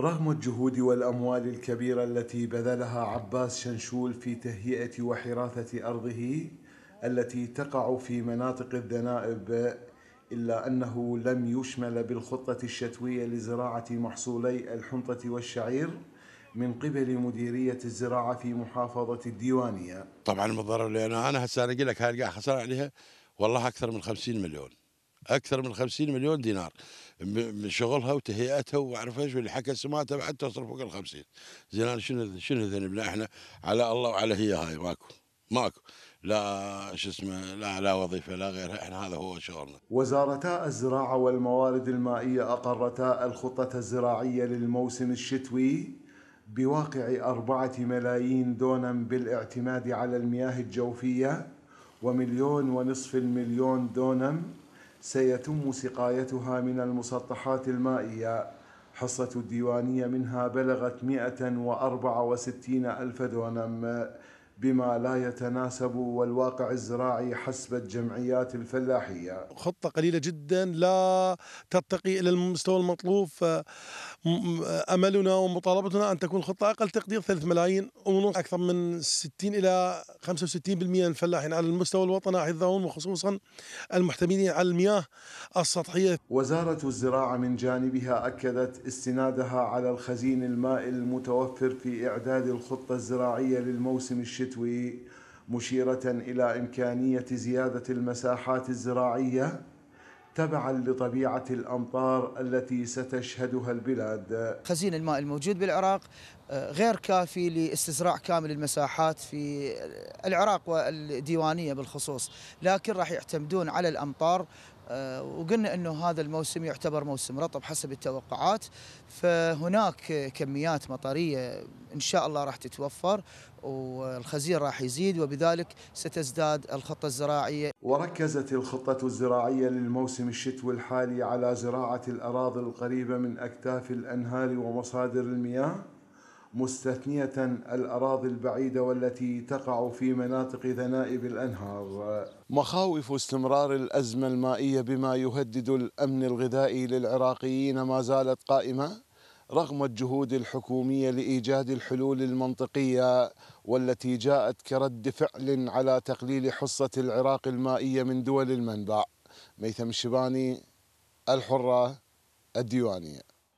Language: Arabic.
رغم الجهود والأموال الكبيرة التي بذلها عباس شنشول في تهيئة وحراثة أرضه التي تقع في مناطق الذنائب إلا أنه لم يشمل بالخطة الشتوية لزراعة محصولي الحنطة والشعير من قبل مديرية الزراعة في محافظة الديوانية طبعا المضرر لأنه أنا هسه أنا أقول لك هاي القاع خسر عليها والله أكثر من 50 مليون اكثر من 50 مليون دينار من شغلها وتهيئتها واعرف ايش واللي سماتها بعد توصل فوق ال 50 زين شنو شنو ذنبنا احنا على الله وعلى هي هاي ماكو ماكو لا شو اسمه لا لا وظيفه لا غيرها احنا هذا هو شغلنا. وزارتا الزراعه والموارد المائيه اقرتا الخطه الزراعيه للموسم الشتوي بواقع أربعة ملايين دونم بالاعتماد على المياه الجوفية ومليون ونصف المليون دونم سيتم سقايتها من المسطحات المائية حصة الديوانية منها بلغت 164 ألف دونم بما لا يتناسب والواقع الزراعي حسب الجمعيات الفلاحية خطة قليلة جدا لا ترتقي إلى المستوى المطلوب أملنا ومطالبتنا أن تكون خطة أقل تقدير 3 ملايين ونص أكثر من 60 إلى 65% من الفلاحين على المستوى الوطني يحظون وخصوصا المحتملين على المياه السطحية وزارة الزراعة من جانبها أكدت استنادها على الخزين المائي المتوفر في إعداد الخطة الزراعية للموسم الشتاء الشتوي مشيرة إلى إمكانية زيادة المساحات الزراعية تبعا لطبيعة الأمطار التي ستشهدها البلاد خزين الماء الموجود بالعراق آه، غير كافي لاستزراع كامل المساحات في العراق والديوانية بالخصوص لكن راح يعتمدون على الأمطار آه، وقلنا انه هذا الموسم يعتبر موسم رطب حسب التوقعات فهناك كميات مطريه ان شاء الله راح تتوفر والخزين راح يزيد وبذلك ستزداد الخطه الزراعيه. وركزت الخطه الزراعيه للموسم الشتوي الحالي على زراعه الاراضي القريبه من اكتاف الانهار ومصادر المياه مستثنية الأراضي البعيدة والتي تقع في مناطق ذنائب الأنهار مخاوف استمرار الأزمة المائية بما يهدد الأمن الغذائي للعراقيين ما زالت قائمة رغم الجهود الحكومية لإيجاد الحلول المنطقية والتي جاءت كرد فعل على تقليل حصة العراق المائية من دول المنبع ميثم الشباني الحرة الديوانية